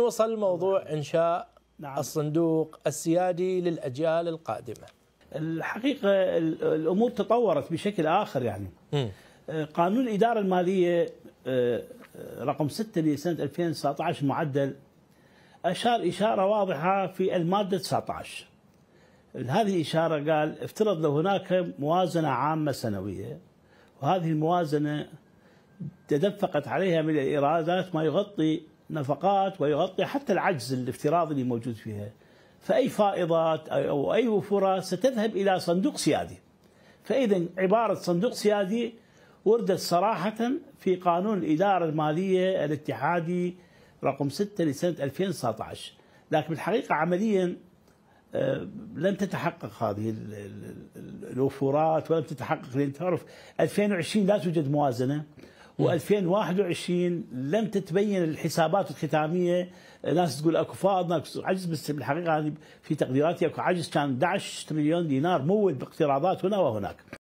وصل موضوع نعم. إنشاء نعم. الصندوق السيادي للأجيال القادمة الحقيقة الأمور تطورت بشكل آخر يعني م. آه، قانون الإدارة المالية آه، رقم 6 لسنة 2019 معدل أشار إشارة واضحة في المادة 19 هذه الإشارة قال افترض لو هناك موازنة عامة سنوية وهذه الموازنة تدفقت عليها من الإيرادات ما يغطي نفقات ويغطي حتى العجز الافتراضي اللي موجود فيها فأي فائضات أو أي وفرات ستذهب إلى صندوق سيادي فإذا عبارة صندوق سيادي وردت صراحة في قانون الإدارة المالية الاتحادي رقم 6 لسنة 2019 لكن بالحقيقة عمليا آه، لم تتحقق هذه الوفورات ولم تتحقق لأن تعرف 2020 لا توجد موازنة و2021 لم تتبين الحسابات الختاميه ناس تقول اكو فائض ناس عجز بس بالحقيقه هذه في تقديراتي اكو عجز كان 11 مليون دينار مول باقتراضات هنا وهناك